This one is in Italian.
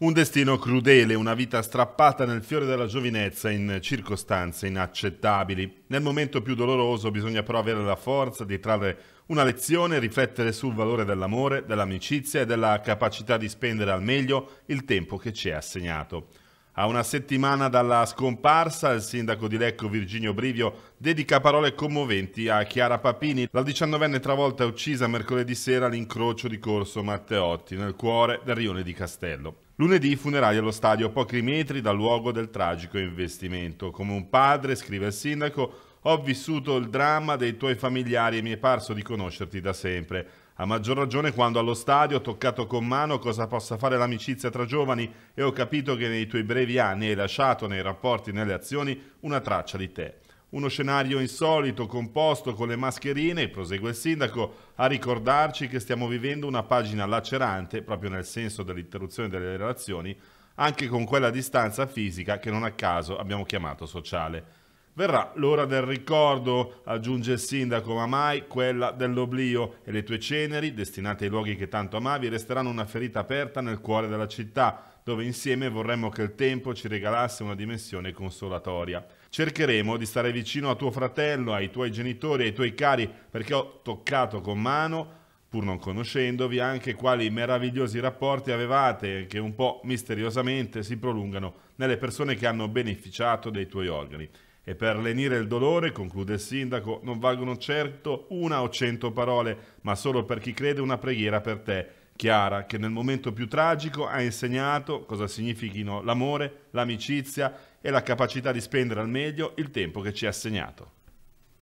Un destino crudele, una vita strappata nel fiore della giovinezza in circostanze inaccettabili. Nel momento più doloroso bisogna però avere la forza di trarre una lezione e riflettere sul valore dell'amore, dell'amicizia e della capacità di spendere al meglio il tempo che ci è assegnato. A una settimana dalla scomparsa, il sindaco di Lecco Virginio Brivio dedica parole commoventi a Chiara Papini, la diciannovenne travolta uccisa mercoledì sera all'incrocio di Corso Matteotti, nel cuore del rione di Castello. Lunedì funerali allo stadio, a pochi metri dal luogo del tragico investimento. Come un padre, scrive il sindaco, ho vissuto il dramma dei tuoi familiari e mi è parso di conoscerti da sempre. A maggior ragione quando allo stadio ho toccato con mano cosa possa fare l'amicizia tra giovani e ho capito che nei tuoi brevi anni hai lasciato nei rapporti e nelle azioni una traccia di te. Uno scenario insolito, composto con le mascherine, prosegue il sindaco, a ricordarci che stiamo vivendo una pagina lacerante, proprio nel senso dell'interruzione delle relazioni, anche con quella distanza fisica che non a caso abbiamo chiamato sociale. Verrà l'ora del ricordo, aggiunge il sindaco, ma mai quella dell'oblio e le tue ceneri, destinate ai luoghi che tanto amavi, resteranno una ferita aperta nel cuore della città dove insieme vorremmo che il tempo ci regalasse una dimensione consolatoria. Cercheremo di stare vicino a tuo fratello, ai tuoi genitori, ai tuoi cari, perché ho toccato con mano, pur non conoscendovi, anche quali meravigliosi rapporti avevate che un po' misteriosamente si prolungano nelle persone che hanno beneficiato dei tuoi organi. E per lenire il dolore, conclude il sindaco, non valgono certo una o cento parole, ma solo per chi crede una preghiera per te. Chiara, che nel momento più tragico ha insegnato cosa significhino l'amore, l'amicizia e la capacità di spendere al meglio il tempo che ci ha assegnato.